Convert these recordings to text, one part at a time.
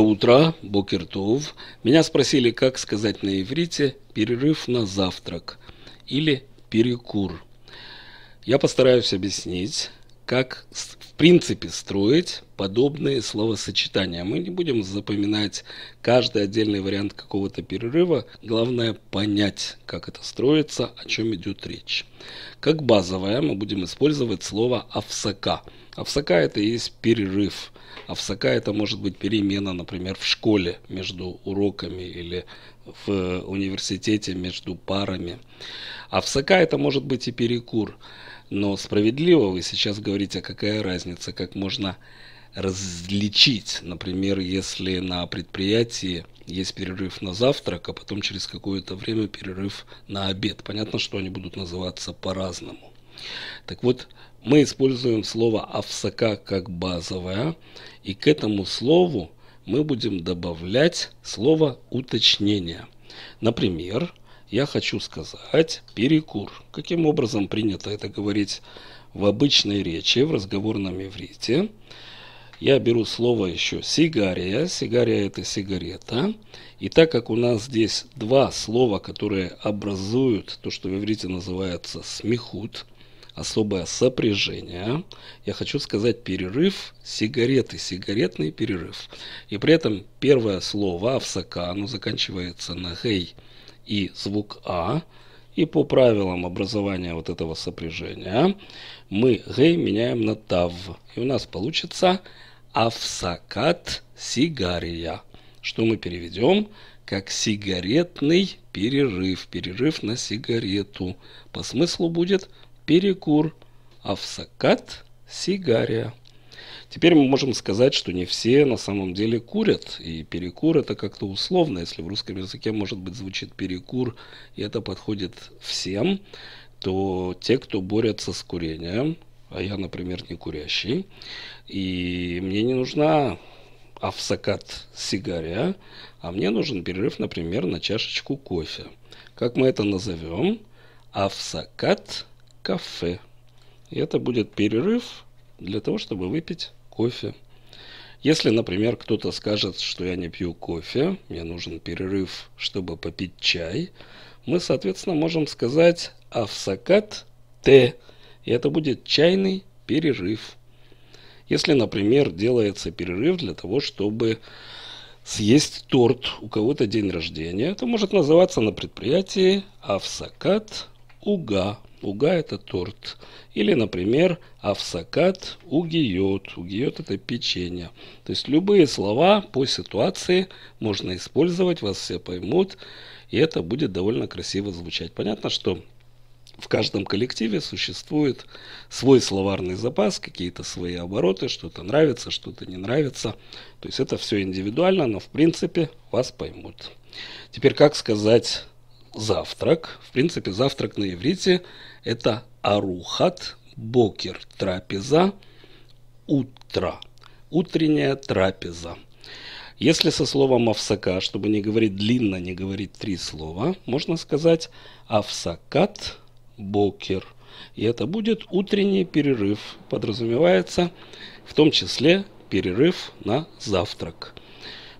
утро, Бокертов. Меня спросили, как сказать на иврите «перерыв на завтрак» или «перекур». Я постараюсь объяснить, как в принципе строить подобные словосочетания. Мы не будем запоминать каждый отдельный вариант какого-то перерыва. Главное понять, как это строится, о чем идет речь. Как базовое мы будем использовать слово «овсака». Овсака это и есть перерыв. Овсака это может быть перемена, например, в школе между уроками или в э, университете между парами. Овсака это может быть и перекур. Но справедливо вы сейчас говорите, а какая разница, как можно различить. Например, если на предприятии есть перерыв на завтрак, а потом через какое-то время перерыв на обед. Понятно, что они будут называться по-разному. Так вот, мы используем слово «овсака» как базовое, и к этому слову мы будем добавлять слово «уточнение». Например, я хочу сказать «перекур». Каким образом принято это говорить в обычной речи, в разговорном иврите? Я беру слово еще «сигария». Сигария – это сигарета. И так как у нас здесь два слова, которые образуют то, что в иврите называется «смехут», особое сопряжение. Я хочу сказать перерыв, сигареты, сигаретный перерыв. И при этом первое слово «авсака», оно заканчивается на «гей» и звук «а». И по правилам образования вот этого сопряжения мы «гей» меняем на «тав». И у нас получится «авсакат сигария», что мы переведем как сигаретный перерыв, перерыв на сигарету. По смыслу будет перекур, а в сакат – сигария. Теперь мы можем сказать, что не все на самом деле курят, и перекур это как-то условно, если в русском языке, может быть, звучит перекур, и это подходит всем, то те, кто борется с курением, а я, например, не курящий, и мне не нужна авсакат сигаря, а мне нужен перерыв, например, на чашечку кофе. Как мы это назовем? Авсакат кафе. И это будет перерыв для того, чтобы выпить кофе. Если, например, кто-то скажет, что я не пью кофе, мне нужен перерыв, чтобы попить чай, мы, соответственно, можем сказать «авсакат те», и это будет чайный перерыв. Если, например, делается перерыв для того, чтобы съесть торт, у кого-то день рождения, это может называться на предприятии «авсакат уга». Уга – это торт. Или, например, авсакат – угиот. Угиот – это печенье. То есть любые слова по ситуации можно использовать, вас все поймут, и это будет довольно красиво звучать. Понятно, что в каждом коллективе существует свой словарный запас, какие-то свои обороты, что-то нравится, что-то не нравится. То есть это все индивидуально, но в принципе вас поймут. Теперь как сказать завтрак. В принципе, завтрак на иврите – это арухат, бокер, трапеза, утро, утренняя трапеза. Если со словом «авсака», чтобы не говорить длинно, не говорить три слова, можно сказать «авсакат бокер». И это будет утренний перерыв. Подразумевается в том числе перерыв на завтрак.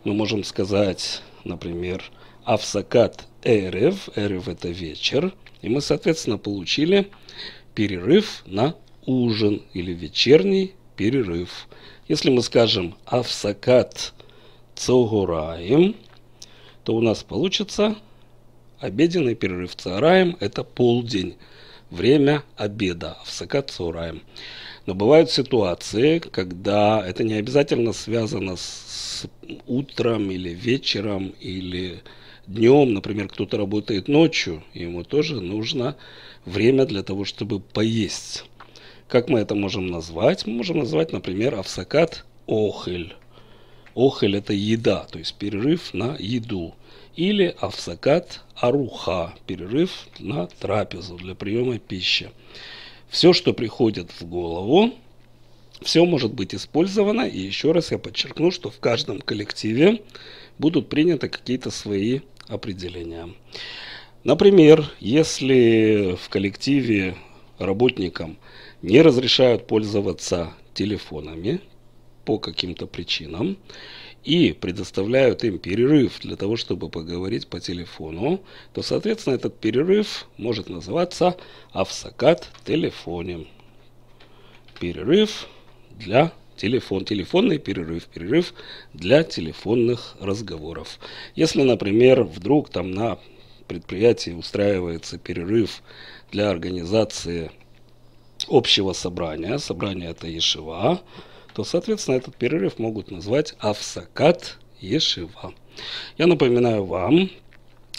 Мы можем сказать, например, «авсакат эрев, эрев это вечер, и мы, соответственно, получили перерыв на ужин или вечерний перерыв. Если мы скажем «авсакат цогураем», то у нас получится обеденный перерыв цараем – это полдень, время обеда, авсакат цараем. Но бывают ситуации, когда это не обязательно связано с утром или вечером или днем, например, кто-то работает ночью, ему тоже нужно время для того, чтобы поесть. Как мы это можем назвать? Мы можем назвать, например, авсакат охель. Охель – это еда, то есть перерыв на еду. Или авсакат аруха – перерыв на трапезу для приема пищи. Все, что приходит в голову, все может быть использовано. И еще раз я подчеркну, что в каждом коллективе будут приняты какие-то свои определения. Например, если в коллективе работникам не разрешают пользоваться телефонами по каким-то причинам и предоставляют им перерыв для того, чтобы поговорить по телефону, то, соответственно, этот перерыв может называться «Авсакат телефоне». Перерыв для телефон, телефонный перерыв, перерыв для телефонных разговоров. Если, например, вдруг там на предприятии устраивается перерыв для организации общего собрания, собрание это Ешива, то, соответственно, этот перерыв могут назвать Авсакат Ешива. Я напоминаю вам,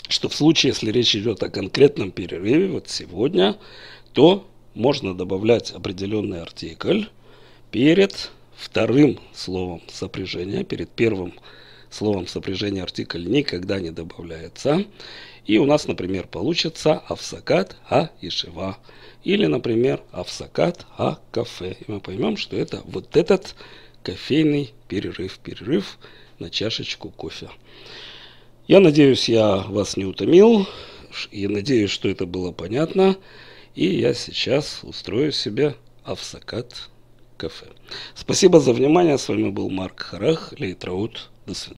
что в случае, если речь идет о конкретном перерыве, вот сегодня, то можно добавлять определенный артикль перед вторым словом сопряжения. Перед первым словом сопряжения артикль никогда не добавляется. И у нас, например, получится авсакат а ишива Или, например, авсакат а кафе. И мы поймем, что это вот этот кофейный перерыв. Перерыв на чашечку кофе. Я надеюсь, я вас не утомил. Я надеюсь, что это было понятно. И я сейчас устрою себе авсакат кафе. Спасибо за внимание. С вами был Марк Харах, Лейтраут. До свидания.